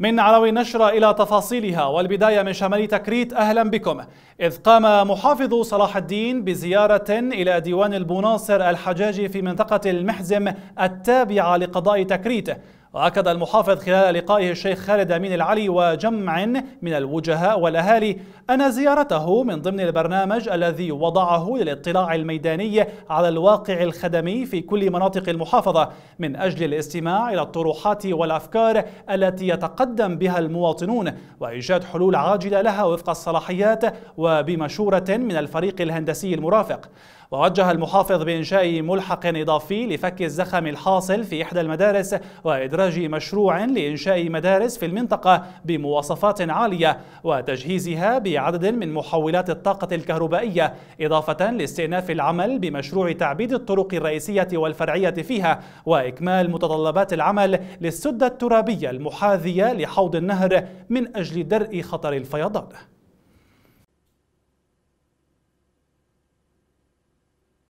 من عراوي نشرة إلى تفاصيلها والبداية من شمال تكريت أهلا بكم إذ قام محافظ صلاح الدين بزيارة إلى ديوان البناصر الحجاجي في منطقة المحزم التابعة لقضاء تكريت وأكد المحافظ خلال لقائه الشيخ خالد أمين العلي وجمع من الوجهاء والأهالي أن زيارته من ضمن البرنامج الذي وضعه للاطلاع الميداني على الواقع الخدمي في كل مناطق المحافظة من أجل الاستماع إلى الطروحات والأفكار التي يتقدم بها المواطنون وإيجاد حلول عاجلة لها وفق الصلاحيات وبمشورة من الفريق الهندسي المرافق ووجه المحافظ بإنشاء ملحق إضافي لفك الزخم الحاصل في إحدى المدارس وإدارة إخراج مشروع لإنشاء مدارس في المنطقة بمواصفات عالية وتجهيزها بعدد من محولات الطاقة الكهربائية إضافة لاستئناف العمل بمشروع تعبيد الطرق الرئيسية والفرعية فيها وإكمال متطلبات العمل للسدة الترابية المحاذية لحوض النهر من أجل درء خطر الفيضان